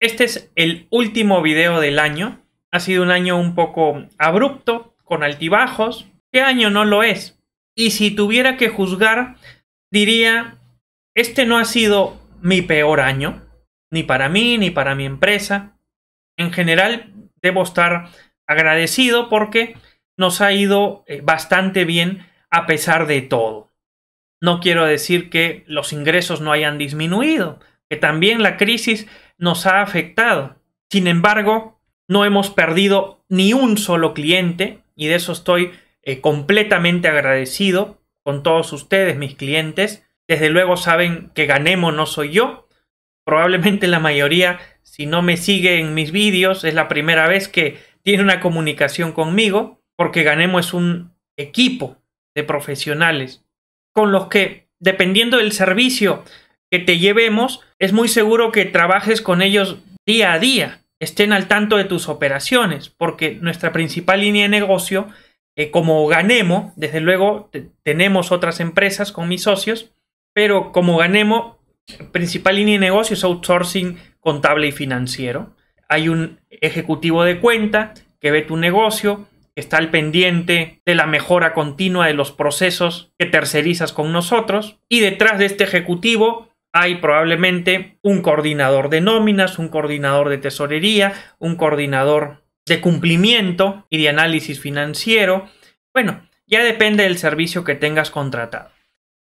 Este es el último video del año. Ha sido un año un poco abrupto, con altibajos. ¿Qué año no lo es? Y si tuviera que juzgar, diría, este no ha sido mi peor año, ni para mí, ni para mi empresa. En general, debo estar agradecido porque nos ha ido eh, bastante bien a pesar de todo. No quiero decir que los ingresos no hayan disminuido, que también la crisis nos ha afectado. Sin embargo, no hemos perdido ni un solo cliente y de eso estoy eh, completamente agradecido con todos ustedes, mis clientes. Desde luego saben que ganemos no soy yo. Probablemente la mayoría, si no me sigue en mis vídeos, es la primera vez que tiene una comunicación conmigo, porque ganemos es un equipo de profesionales con los que, dependiendo del servicio, que te llevemos, es muy seguro que trabajes con ellos día a día, estén al tanto de tus operaciones, porque nuestra principal línea de negocio, eh, como Ganemo, desde luego tenemos otras empresas con mis socios, pero como Ganemo, principal línea de negocio es outsourcing contable y financiero. Hay un ejecutivo de cuenta que ve tu negocio, que está al pendiente de la mejora continua de los procesos que tercerizas con nosotros, y detrás de este ejecutivo hay probablemente un coordinador de nóminas, un coordinador de tesorería, un coordinador de cumplimiento y de análisis financiero. Bueno, ya depende del servicio que tengas contratado.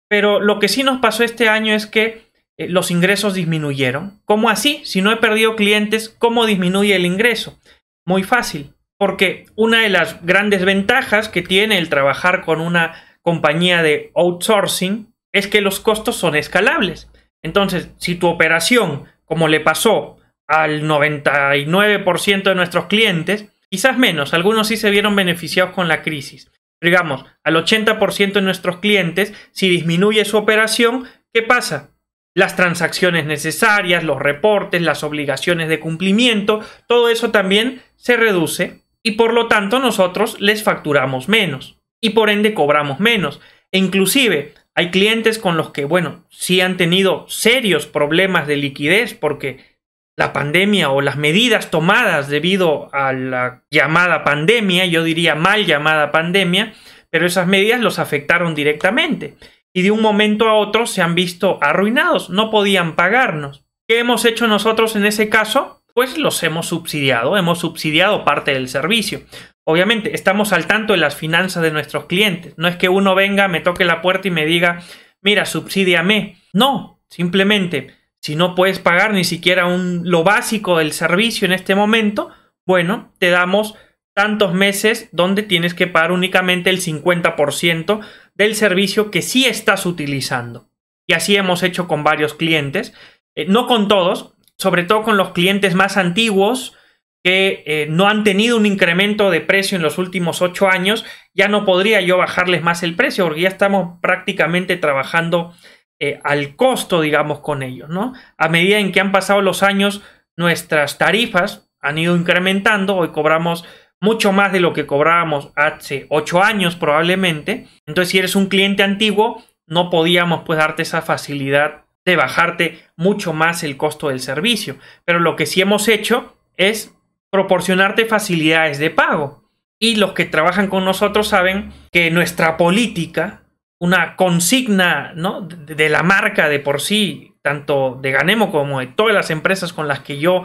Pero lo que sí nos pasó este año es que eh, los ingresos disminuyeron. ¿Cómo así? Si no he perdido clientes, ¿cómo disminuye el ingreso? Muy fácil, porque una de las grandes ventajas que tiene el trabajar con una compañía de outsourcing es que los costos son escalables. Entonces, si tu operación, como le pasó al 99% de nuestros clientes, quizás menos, algunos sí se vieron beneficiados con la crisis, pero digamos, al 80% de nuestros clientes, si disminuye su operación, ¿qué pasa? Las transacciones necesarias, los reportes, las obligaciones de cumplimiento, todo eso también se reduce y por lo tanto nosotros les facturamos menos y por ende cobramos menos. E inclusive hay clientes con los que, bueno, sí han tenido serios problemas de liquidez porque la pandemia o las medidas tomadas debido a la llamada pandemia, yo diría mal llamada pandemia, pero esas medidas los afectaron directamente y de un momento a otro se han visto arruinados, no podían pagarnos. ¿Qué hemos hecho nosotros en ese caso? Pues los hemos subsidiado, hemos subsidiado parte del servicio. Obviamente, estamos al tanto de las finanzas de nuestros clientes. No es que uno venga, me toque la puerta y me diga, mira, subsídiame. No, simplemente, si no puedes pagar ni siquiera un, lo básico del servicio en este momento, bueno, te damos tantos meses donde tienes que pagar únicamente el 50% del servicio que sí estás utilizando. Y así hemos hecho con varios clientes, eh, no con todos, sobre todo con los clientes más antiguos, que eh, no han tenido un incremento de precio en los últimos ocho años, ya no podría yo bajarles más el precio porque ya estamos prácticamente trabajando eh, al costo, digamos, con ellos, ¿no? A medida en que han pasado los años, nuestras tarifas han ido incrementando, hoy cobramos mucho más de lo que cobrábamos hace ocho años probablemente, entonces si eres un cliente antiguo, no podíamos pues darte esa facilidad de bajarte mucho más el costo del servicio, pero lo que sí hemos hecho es proporcionarte facilidades de pago. Y los que trabajan con nosotros saben que nuestra política, una consigna ¿no? de la marca de por sí, tanto de Ganemo como de todas las empresas con las que yo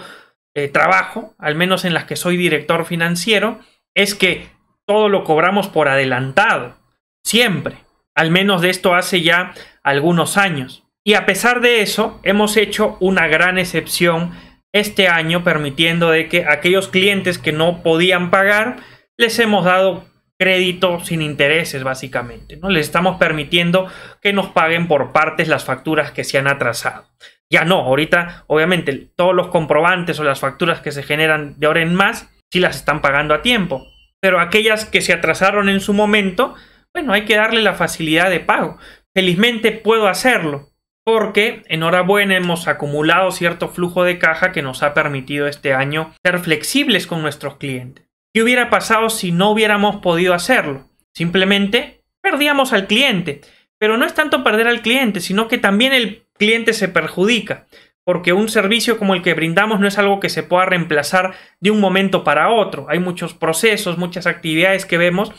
eh, trabajo, al menos en las que soy director financiero, es que todo lo cobramos por adelantado, siempre. Al menos de esto hace ya algunos años. Y a pesar de eso, hemos hecho una gran excepción este año permitiendo de que aquellos clientes que no podían pagar les hemos dado crédito sin intereses básicamente, ¿no? Les estamos permitiendo que nos paguen por partes las facturas que se han atrasado. Ya no, ahorita obviamente todos los comprobantes o las facturas que se generan de ahora en más sí las están pagando a tiempo, pero aquellas que se atrasaron en su momento, bueno, hay que darle la facilidad de pago. Felizmente puedo hacerlo porque enhorabuena hemos acumulado cierto flujo de caja que nos ha permitido este año ser flexibles con nuestros clientes. ¿Qué hubiera pasado si no hubiéramos podido hacerlo? Simplemente perdíamos al cliente. Pero no es tanto perder al cliente, sino que también el cliente se perjudica, porque un servicio como el que brindamos no es algo que se pueda reemplazar de un momento para otro. Hay muchos procesos, muchas actividades que vemos.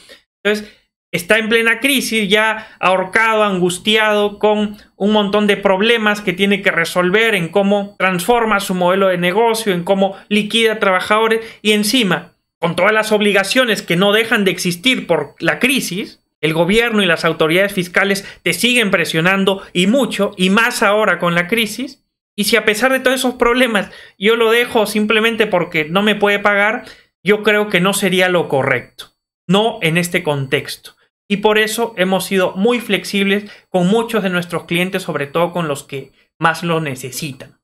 Entonces, está en plena crisis, ya ahorcado, angustiado, con un montón de problemas que tiene que resolver en cómo transforma su modelo de negocio, en cómo liquida trabajadores y encima, con todas las obligaciones que no dejan de existir por la crisis, el gobierno y las autoridades fiscales te siguen presionando y mucho, y más ahora con la crisis. Y si a pesar de todos esos problemas yo lo dejo simplemente porque no me puede pagar, yo creo que no sería lo correcto. No en este contexto. Y por eso hemos sido muy flexibles con muchos de nuestros clientes, sobre todo con los que más lo necesitan.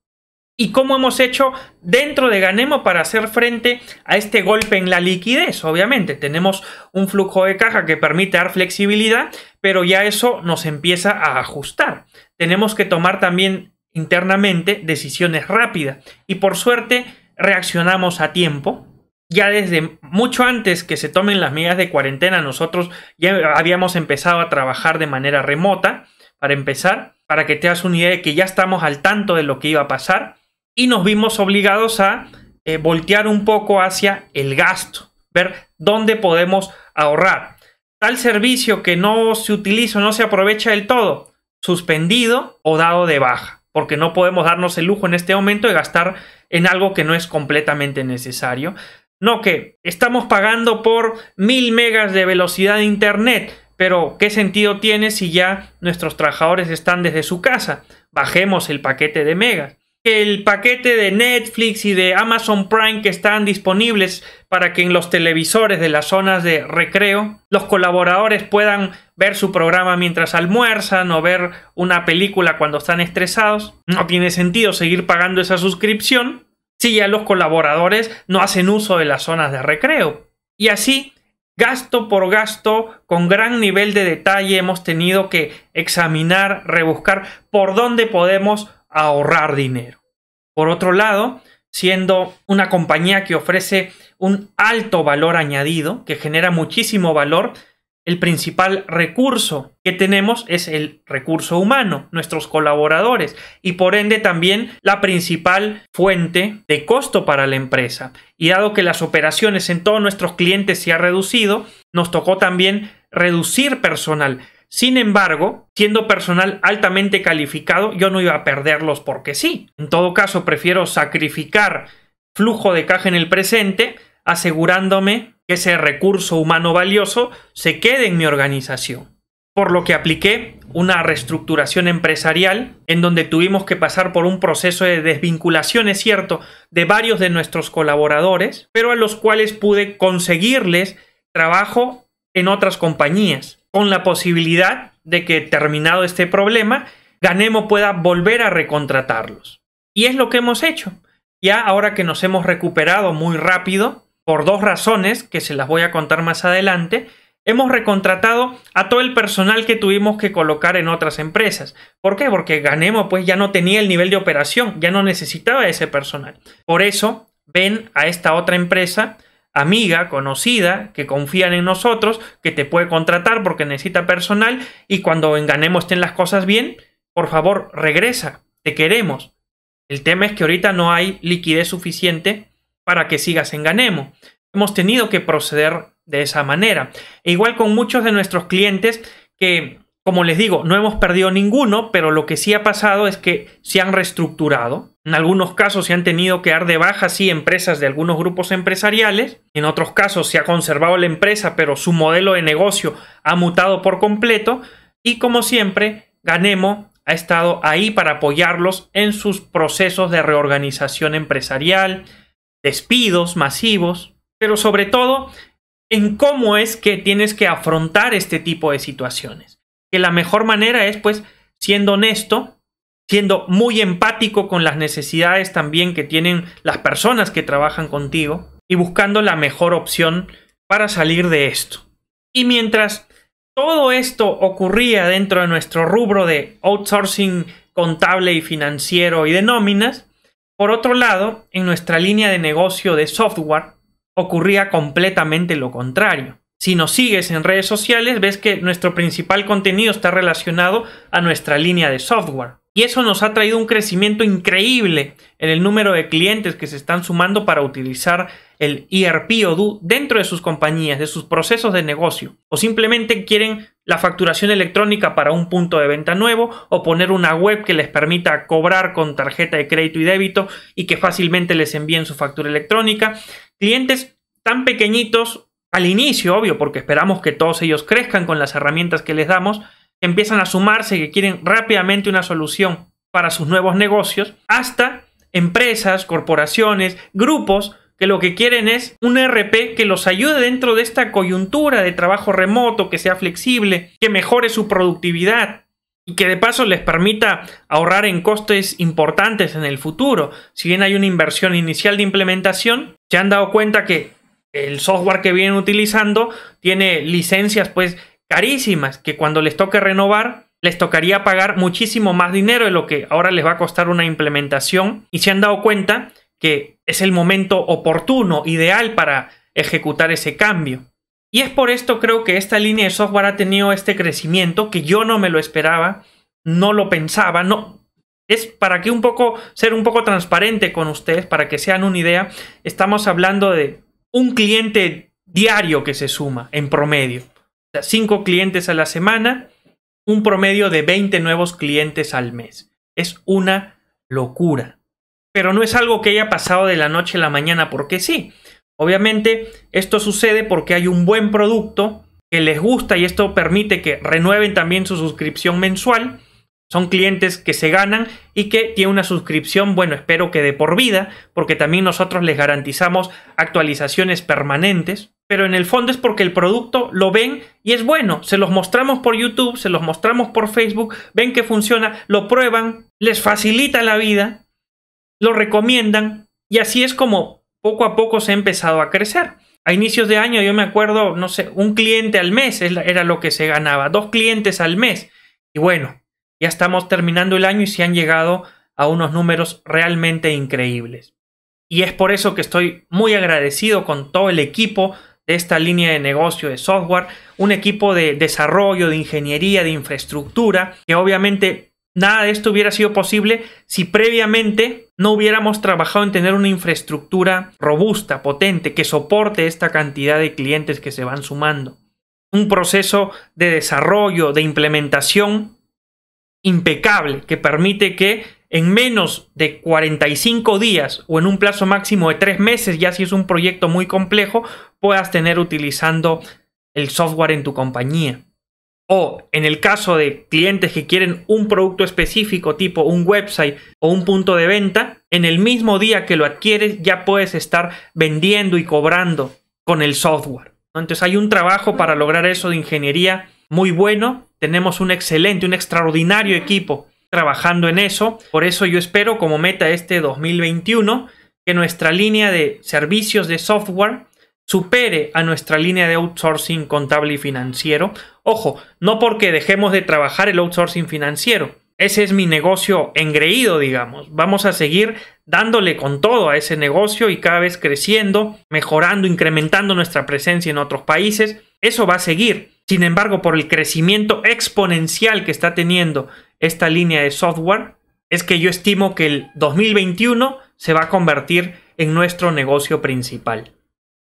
¿Y cómo hemos hecho dentro de Ganemo para hacer frente a este golpe en la liquidez? Obviamente, tenemos un flujo de caja que permite dar flexibilidad, pero ya eso nos empieza a ajustar. Tenemos que tomar también internamente decisiones rápidas y por suerte reaccionamos a tiempo ya desde mucho antes que se tomen las medidas de cuarentena, nosotros ya habíamos empezado a trabajar de manera remota, para empezar, para que te hagas una idea de que ya estamos al tanto de lo que iba a pasar y nos vimos obligados a eh, voltear un poco hacia el gasto, ver dónde podemos ahorrar. Tal servicio que no se utiliza o no se aprovecha del todo, suspendido o dado de baja, porque no podemos darnos el lujo en este momento de gastar en algo que no es completamente necesario. No que estamos pagando por mil megas de velocidad de internet, pero ¿qué sentido tiene si ya nuestros trabajadores están desde su casa? Bajemos el paquete de megas. El paquete de Netflix y de Amazon Prime que están disponibles para que en los televisores de las zonas de recreo los colaboradores puedan ver su programa mientras almuerzan o ver una película cuando están estresados. No tiene sentido seguir pagando esa suscripción si ya los colaboradores no hacen uso de las zonas de recreo. Y así, gasto por gasto, con gran nivel de detalle, hemos tenido que examinar, rebuscar por dónde podemos ahorrar dinero. Por otro lado, siendo una compañía que ofrece un alto valor añadido, que genera muchísimo valor, el principal recurso que tenemos es el recurso humano, nuestros colaboradores, y por ende también la principal fuente de costo para la empresa. Y dado que las operaciones en todos nuestros clientes se han reducido, nos tocó también reducir personal. Sin embargo, siendo personal altamente calificado, yo no iba a perderlos porque sí. En todo caso, prefiero sacrificar flujo de caja en el presente, asegurándome que ese recurso humano valioso se quede en mi organización. Por lo que apliqué una reestructuración empresarial en donde tuvimos que pasar por un proceso de desvinculación, es cierto, de varios de nuestros colaboradores, pero a los cuales pude conseguirles trabajo en otras compañías, con la posibilidad de que terminado este problema, Ganemo pueda volver a recontratarlos. Y es lo que hemos hecho. Ya ahora que nos hemos recuperado muy rápido, por dos razones que se las voy a contar más adelante, hemos recontratado a todo el personal que tuvimos que colocar en otras empresas. ¿Por qué? Porque Ganemo pues ya no tenía el nivel de operación, ya no necesitaba ese personal. Por eso ven a esta otra empresa amiga, conocida, que confían en nosotros, que te puede contratar porque necesita personal y cuando en Ganemo estén las cosas bien, por favor, regresa, te queremos. El tema es que ahorita no hay liquidez suficiente para que sigas en Ganemo. Hemos tenido que proceder de esa manera. E igual con muchos de nuestros clientes que, como les digo, no hemos perdido ninguno, pero lo que sí ha pasado es que se han reestructurado. En algunos casos se han tenido que dar de baja, sí, empresas de algunos grupos empresariales. En otros casos se ha conservado la empresa, pero su modelo de negocio ha mutado por completo. Y como siempre, Ganemo ha estado ahí para apoyarlos en sus procesos de reorganización empresarial, despidos masivos, pero sobre todo en cómo es que tienes que afrontar este tipo de situaciones. Que la mejor manera es pues siendo honesto, siendo muy empático con las necesidades también que tienen las personas que trabajan contigo y buscando la mejor opción para salir de esto. Y mientras todo esto ocurría dentro de nuestro rubro de outsourcing contable y financiero y de nóminas, por otro lado, en nuestra línea de negocio de software ocurría completamente lo contrario. Si nos sigues en redes sociales, ves que nuestro principal contenido está relacionado a nuestra línea de software. Y eso nos ha traído un crecimiento increíble en el número de clientes que se están sumando para utilizar el ERP o dentro de sus compañías, de sus procesos de negocio. O simplemente quieren la facturación electrónica para un punto de venta nuevo o poner una web que les permita cobrar con tarjeta de crédito y débito y que fácilmente les envíen su factura electrónica. Clientes tan pequeñitos al inicio, obvio, porque esperamos que todos ellos crezcan con las herramientas que les damos, que empiezan a sumarse, que quieren rápidamente una solución para sus nuevos negocios, hasta empresas, corporaciones, grupos que lo que quieren es un e RP que los ayude dentro de esta coyuntura de trabajo remoto, que sea flexible, que mejore su productividad y que de paso les permita ahorrar en costes importantes en el futuro. Si bien hay una inversión inicial de implementación, se han dado cuenta que el software que vienen utilizando tiene licencias pues carísimas que cuando les toque renovar les tocaría pagar muchísimo más dinero de lo que ahora les va a costar una implementación y se han dado cuenta que es el momento oportuno, ideal para ejecutar ese cambio. Y es por esto creo que esta línea de software ha tenido este crecimiento que yo no me lo esperaba, no lo pensaba, no es para que un poco ser un poco transparente con ustedes para que sean una idea, estamos hablando de un cliente diario que se suma en promedio. 5 clientes a la semana, un promedio de 20 nuevos clientes al mes. Es una locura. Pero no es algo que haya pasado de la noche a la mañana porque sí. Obviamente esto sucede porque hay un buen producto que les gusta y esto permite que renueven también su suscripción mensual. Son clientes que se ganan y que tienen una suscripción, bueno, espero que de por vida, porque también nosotros les garantizamos actualizaciones permanentes pero en el fondo es porque el producto lo ven y es bueno. Se los mostramos por YouTube, se los mostramos por Facebook, ven que funciona, lo prueban, les facilita la vida, lo recomiendan y así es como poco a poco se ha empezado a crecer. A inicios de año yo me acuerdo, no sé, un cliente al mes era lo que se ganaba, dos clientes al mes. Y bueno, ya estamos terminando el año y se han llegado a unos números realmente increíbles. Y es por eso que estoy muy agradecido con todo el equipo, esta línea de negocio de software, un equipo de desarrollo, de ingeniería, de infraestructura, que obviamente nada de esto hubiera sido posible si previamente no hubiéramos trabajado en tener una infraestructura robusta, potente, que soporte esta cantidad de clientes que se van sumando. Un proceso de desarrollo, de implementación impecable, que permite que en menos de 45 días o en un plazo máximo de 3 meses, ya si es un proyecto muy complejo, puedas tener utilizando el software en tu compañía. O en el caso de clientes que quieren un producto específico tipo un website o un punto de venta, en el mismo día que lo adquieres ya puedes estar vendiendo y cobrando con el software. Entonces hay un trabajo para lograr eso de ingeniería muy bueno. Tenemos un excelente, un extraordinario equipo trabajando en eso. Por eso yo espero como meta este 2021 que nuestra línea de servicios de software supere a nuestra línea de outsourcing contable y financiero. Ojo, no porque dejemos de trabajar el outsourcing financiero. Ese es mi negocio engreído, digamos. Vamos a seguir dándole con todo a ese negocio y cada vez creciendo, mejorando, incrementando nuestra presencia en otros países. Eso va a seguir. Sin embargo, por el crecimiento exponencial que está teniendo esta línea de software, es que yo estimo que el 2021 se va a convertir en nuestro negocio principal.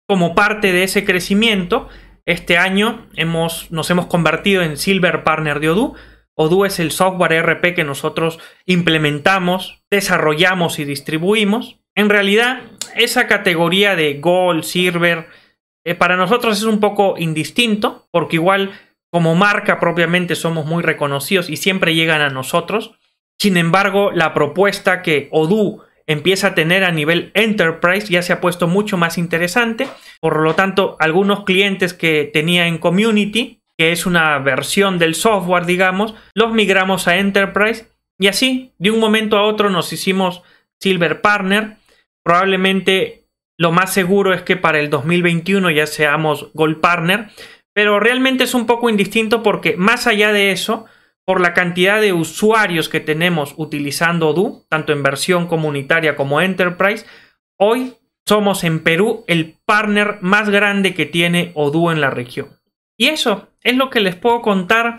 Como parte de ese crecimiento, este año hemos, nos hemos convertido en Silver Partner de Odoo. Odoo es el software RP que nosotros implementamos, desarrollamos y distribuimos. En realidad, esa categoría de Gold, Silver, eh, para nosotros es un poco indistinto, porque igual como marca propiamente somos muy reconocidos y siempre llegan a nosotros. Sin embargo, la propuesta que Odoo empieza a tener a nivel enterprise ya se ha puesto mucho más interesante. Por lo tanto, algunos clientes que tenía en community, que es una versión del software, digamos, los migramos a enterprise y así, de un momento a otro, nos hicimos Silver Partner. Probablemente lo más seguro es que para el 2021 ya seamos Gold Partner, pero realmente es un poco indistinto porque más allá de eso, por la cantidad de usuarios que tenemos utilizando Odoo, tanto en versión comunitaria como enterprise, hoy somos en Perú el partner más grande que tiene Odoo en la región. Y eso es lo que les puedo contar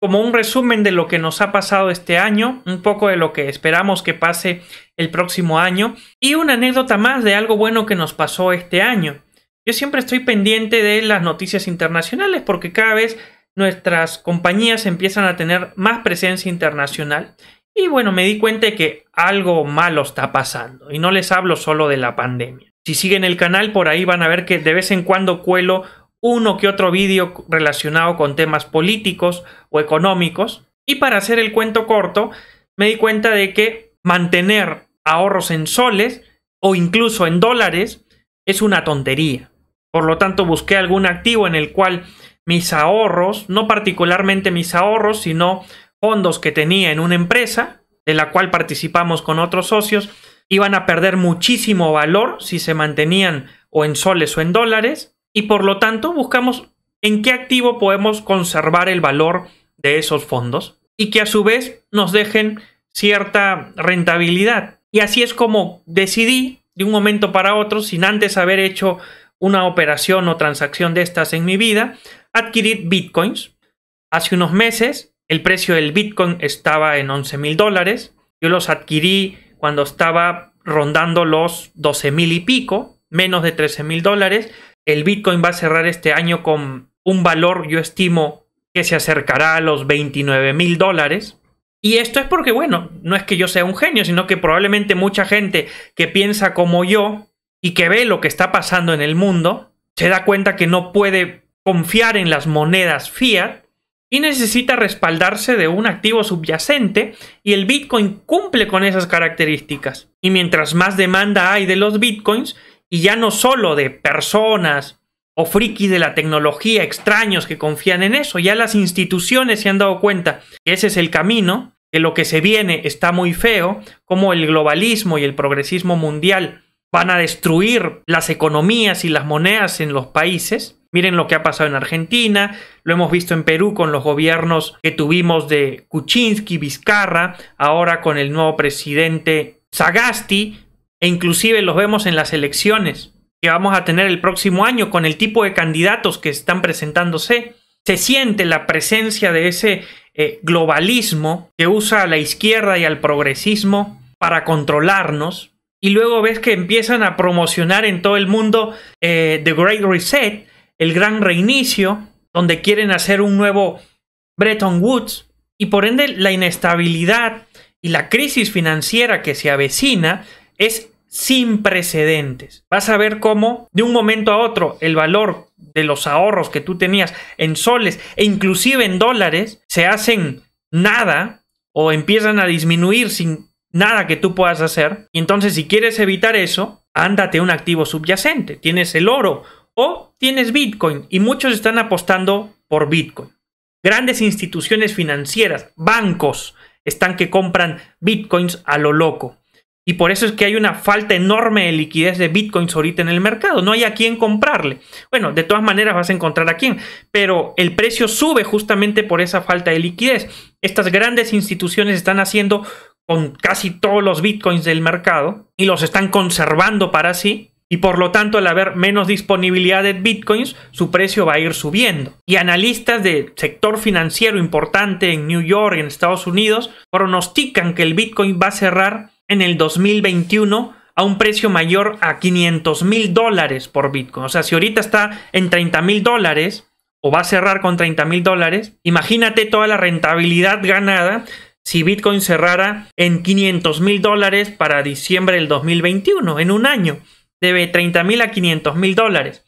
como un resumen de lo que nos ha pasado este año, un poco de lo que esperamos que pase el próximo año y una anécdota más de algo bueno que nos pasó este año. Yo siempre estoy pendiente de las noticias internacionales porque cada vez nuestras compañías empiezan a tener más presencia internacional y bueno, me di cuenta que algo malo está pasando y no les hablo solo de la pandemia. Si siguen el canal por ahí van a ver que de vez en cuando cuelo uno que otro vídeo relacionado con temas políticos o económicos. Y para hacer el cuento corto, me di cuenta de que mantener ahorros en soles o incluso en dólares es una tontería. Por lo tanto, busqué algún activo en el cual mis ahorros, no particularmente mis ahorros, sino fondos que tenía en una empresa, de la cual participamos con otros socios, iban a perder muchísimo valor si se mantenían o en soles o en dólares, y por lo tanto buscamos en qué activo podemos conservar el valor de esos fondos y que a su vez nos dejen cierta rentabilidad. Y así es como decidí de un momento para otro, sin antes haber hecho una operación o transacción de estas en mi vida, adquirir bitcoins. Hace unos meses el precio del bitcoin estaba en 11 mil dólares. Yo los adquirí cuando estaba rondando los 12 mil y pico, menos de 13 mil dólares el Bitcoin va a cerrar este año con un valor, yo estimo, que se acercará a los 29 mil dólares. Y esto es porque, bueno, no es que yo sea un genio, sino que probablemente mucha gente que piensa como yo y que ve lo que está pasando en el mundo, se da cuenta que no puede confiar en las monedas fiat y necesita respaldarse de un activo subyacente y el Bitcoin cumple con esas características. Y mientras más demanda hay de los Bitcoins, y ya no solo de personas o frikis de la tecnología, extraños que confían en eso, ya las instituciones se han dado cuenta que ese es el camino, que lo que se viene está muy feo, como el globalismo y el progresismo mundial van a destruir las economías y las monedas en los países. Miren lo que ha pasado en Argentina, lo hemos visto en Perú con los gobiernos que tuvimos de Kuczynski, Vizcarra, ahora con el nuevo presidente Sagasti, e inclusive los vemos en las elecciones que vamos a tener el próximo año con el tipo de candidatos que están presentándose. Se siente la presencia de ese eh, globalismo que usa a la izquierda y al progresismo para controlarnos. Y luego ves que empiezan a promocionar en todo el mundo eh, The Great Reset, el gran reinicio, donde quieren hacer un nuevo Bretton Woods. Y por ende la inestabilidad y la crisis financiera que se avecina es sin precedentes. Vas a ver cómo de un momento a otro el valor de los ahorros que tú tenías en soles e inclusive en dólares se hacen nada o empiezan a disminuir sin nada que tú puedas hacer. Y entonces si quieres evitar eso, ándate un activo subyacente. Tienes el oro o tienes Bitcoin y muchos están apostando por Bitcoin. Grandes instituciones financieras, bancos, están que compran bitcoins a lo loco. Y por eso es que hay una falta enorme de liquidez de bitcoins ahorita en el mercado. No hay a quién comprarle. Bueno, de todas maneras vas a encontrar a quién. Pero el precio sube justamente por esa falta de liquidez. Estas grandes instituciones están haciendo con casi todos los bitcoins del mercado y los están conservando para sí. Y por lo tanto, al haber menos disponibilidad de bitcoins, su precio va a ir subiendo. Y analistas de sector financiero importante en New York, en Estados Unidos, pronostican que el bitcoin va a cerrar en el 2021 a un precio mayor a 500 mil dólares por Bitcoin. O sea, si ahorita está en 30 mil dólares o va a cerrar con 30 mil dólares, imagínate toda la rentabilidad ganada si Bitcoin cerrara en 500 mil dólares para diciembre del 2021, en un año, de 30 mil a 500 mil dólares.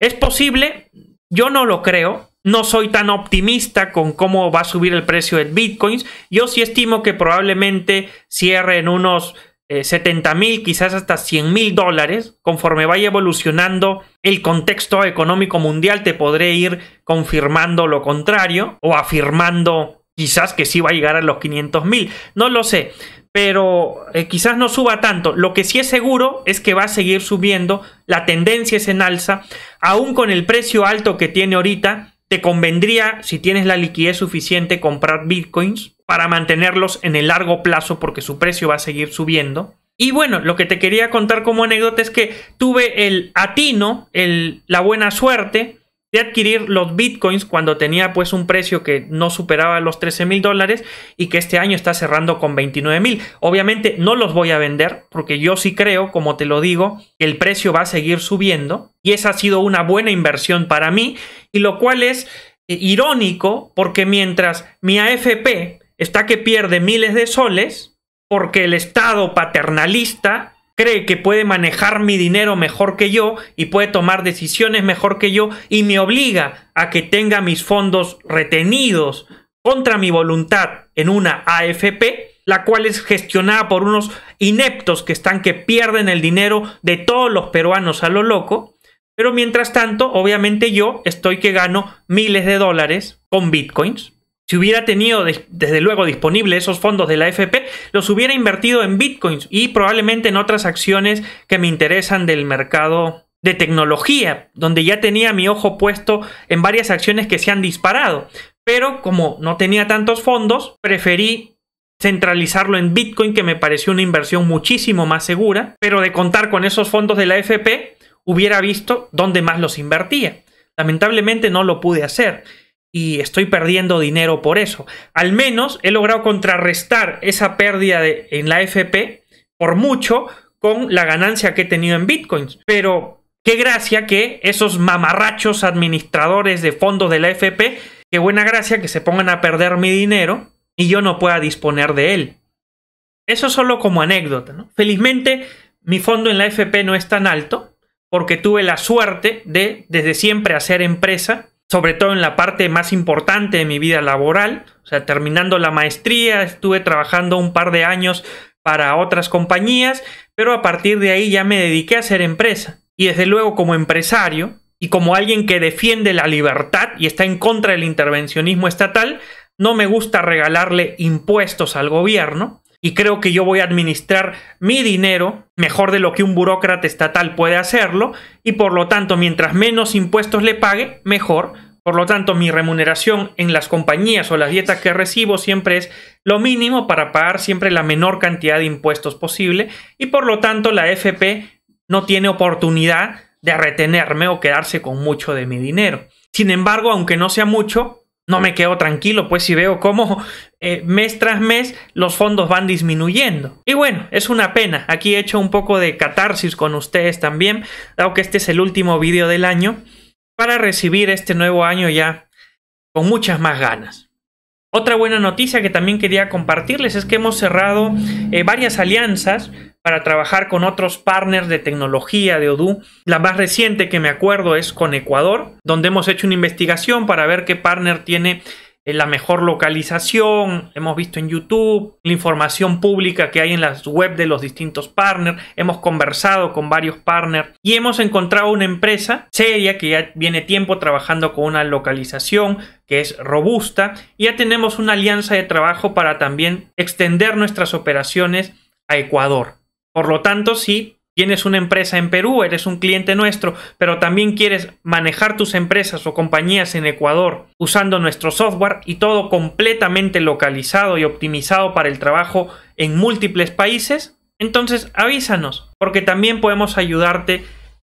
¿Es posible? Yo no lo creo, no soy tan optimista con cómo va a subir el precio de bitcoins. Yo sí estimo que probablemente cierre en unos 70 eh, mil, quizás hasta 100 mil dólares. Conforme vaya evolucionando el contexto económico mundial, te podré ir confirmando lo contrario o afirmando quizás que sí va a llegar a los 500 mil. No lo sé, pero eh, quizás no suba tanto. Lo que sí es seguro es que va a seguir subiendo. La tendencia es en alza, aún con el precio alto que tiene ahorita te convendría, si tienes la liquidez suficiente, comprar bitcoins para mantenerlos en el largo plazo porque su precio va a seguir subiendo. Y bueno, lo que te quería contar como anécdota es que tuve el atino, la buena suerte de adquirir los bitcoins cuando tenía pues un precio que no superaba los 13 mil dólares y que este año está cerrando con 29 mil. Obviamente no los voy a vender porque yo sí creo, como te lo digo, que el precio va a seguir subiendo y esa ha sido una buena inversión para mí y lo cual es eh, irónico porque mientras mi AFP está que pierde miles de soles porque el Estado paternalista cree que puede manejar mi dinero mejor que yo y puede tomar decisiones mejor que yo y me obliga a que tenga mis fondos retenidos contra mi voluntad en una AFP, la cual es gestionada por unos ineptos que están que pierden el dinero de todos los peruanos a lo loco. Pero mientras tanto, obviamente yo estoy que gano miles de dólares con bitcoins. Si hubiera tenido desde luego disponibles esos fondos de la FP, los hubiera invertido en bitcoins y probablemente en otras acciones que me interesan del mercado de tecnología, donde ya tenía mi ojo puesto en varias acciones que se han disparado. Pero como no tenía tantos fondos, preferí centralizarlo en Bitcoin, que me pareció una inversión muchísimo más segura, pero de contar con esos fondos de la FP, hubiera visto dónde más los invertía. Lamentablemente no lo pude hacer y estoy perdiendo dinero por eso. Al menos he logrado contrarrestar esa pérdida de, en la FP por mucho con la ganancia que he tenido en bitcoins. Pero qué gracia que esos mamarrachos administradores de fondos de la FP, qué buena gracia que se pongan a perder mi dinero y yo no pueda disponer de él. Eso solo como anécdota. Felizmente mi fondo en la FP no es tan alto porque tuve la suerte de desde siempre hacer empresa sobre todo en la parte más importante de mi vida laboral, o sea, terminando la maestría, estuve trabajando un par de años para otras compañías, pero a partir de ahí ya me dediqué a ser empresa. Y desde luego como empresario y como alguien que defiende la libertad y está en contra del intervencionismo estatal, no me gusta regalarle impuestos al gobierno, y creo que yo voy a administrar mi dinero mejor de lo que un burócrata estatal puede hacerlo y por lo tanto mientras menos impuestos le pague, mejor. Por lo tanto, mi remuneración en las compañías o las dietas que recibo siempre es lo mínimo para pagar siempre la menor cantidad de impuestos posible y por lo tanto la FP no tiene oportunidad de retenerme o quedarse con mucho de mi dinero. Sin embargo, aunque no sea mucho, no me quedo tranquilo, pues si veo cómo eh, mes tras mes los fondos van disminuyendo. Y bueno, es una pena. Aquí he hecho un poco de catarsis con ustedes también, dado que este es el último vídeo del año, para recibir este nuevo año ya con muchas más ganas. Otra buena noticia que también quería compartirles es que hemos cerrado eh, varias alianzas para trabajar con otros partners de tecnología de Odoo. La más reciente que me acuerdo es con Ecuador, donde hemos hecho una investigación para ver qué partner tiene eh, la mejor localización, hemos visto en YouTube la información pública que hay en las web de los distintos partners, hemos conversado con varios partners y hemos encontrado una empresa seria que ya viene tiempo trabajando con una localización que es robusta y ya tenemos una alianza de trabajo para también extender nuestras operaciones a Ecuador. Por lo tanto, si tienes una empresa en Perú, eres un cliente nuestro, pero también quieres manejar tus empresas o compañías en Ecuador usando nuestro software y todo completamente localizado y optimizado para el trabajo en múltiples países, entonces avísanos, porque también podemos ayudarte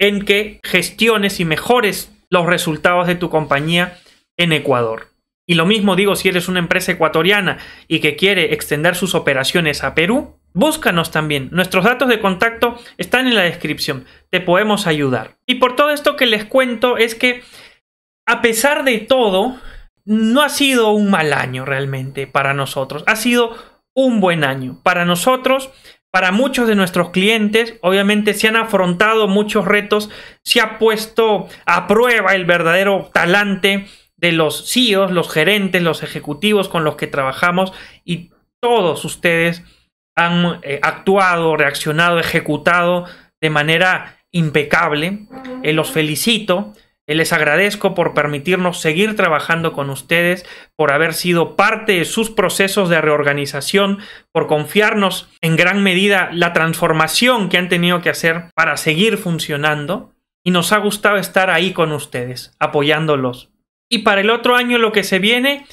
en que gestiones y mejores los resultados de tu compañía en Ecuador. Y lo mismo digo si eres una empresa ecuatoriana y que quiere extender sus operaciones a Perú, Búscanos también. Nuestros datos de contacto están en la descripción. Te podemos ayudar. Y por todo esto que les cuento es que, a pesar de todo, no ha sido un mal año realmente para nosotros. Ha sido un buen año. Para nosotros, para muchos de nuestros clientes, obviamente se han afrontado muchos retos, se ha puesto a prueba el verdadero talante de los CEOs, los gerentes, los ejecutivos con los que trabajamos y todos ustedes han eh, actuado, reaccionado, ejecutado de manera impecable. Eh, los felicito, eh, les agradezco por permitirnos seguir trabajando con ustedes, por haber sido parte de sus procesos de reorganización, por confiarnos en gran medida la transformación que han tenido que hacer para seguir funcionando. Y nos ha gustado estar ahí con ustedes, apoyándolos. Y para el otro año lo que se viene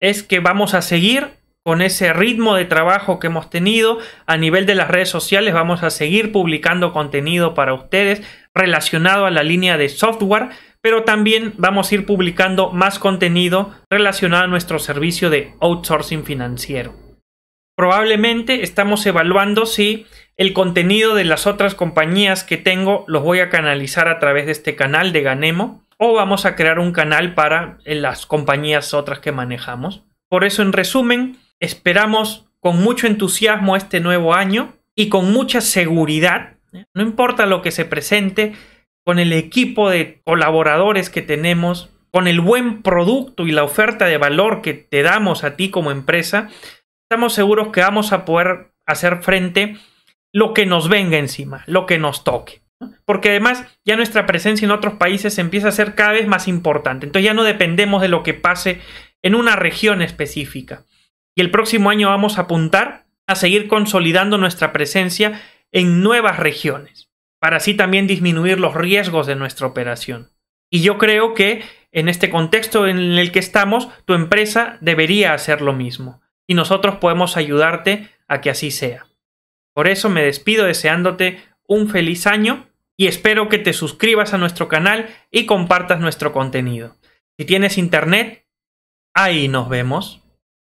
es que vamos a seguir con ese ritmo de trabajo que hemos tenido a nivel de las redes sociales. Vamos a seguir publicando contenido para ustedes relacionado a la línea de software, pero también vamos a ir publicando más contenido relacionado a nuestro servicio de outsourcing financiero. Probablemente estamos evaluando si el contenido de las otras compañías que tengo los voy a canalizar a través de este canal de Ganemo o vamos a crear un canal para las compañías otras que manejamos. Por eso, en resumen, Esperamos con mucho entusiasmo este nuevo año y con mucha seguridad, ¿eh? no importa lo que se presente, con el equipo de colaboradores que tenemos, con el buen producto y la oferta de valor que te damos a ti como empresa, estamos seguros que vamos a poder hacer frente lo que nos venga encima, lo que nos toque. Porque además ya nuestra presencia en otros países empieza a ser cada vez más importante. Entonces ya no dependemos de lo que pase en una región específica y el próximo año vamos a apuntar a seguir consolidando nuestra presencia en nuevas regiones, para así también disminuir los riesgos de nuestra operación. Y yo creo que en este contexto en el que estamos, tu empresa debería hacer lo mismo, y nosotros podemos ayudarte a que así sea. Por eso me despido deseándote un feliz año y espero que te suscribas a nuestro canal y compartas nuestro contenido. Si tienes internet, ahí nos vemos.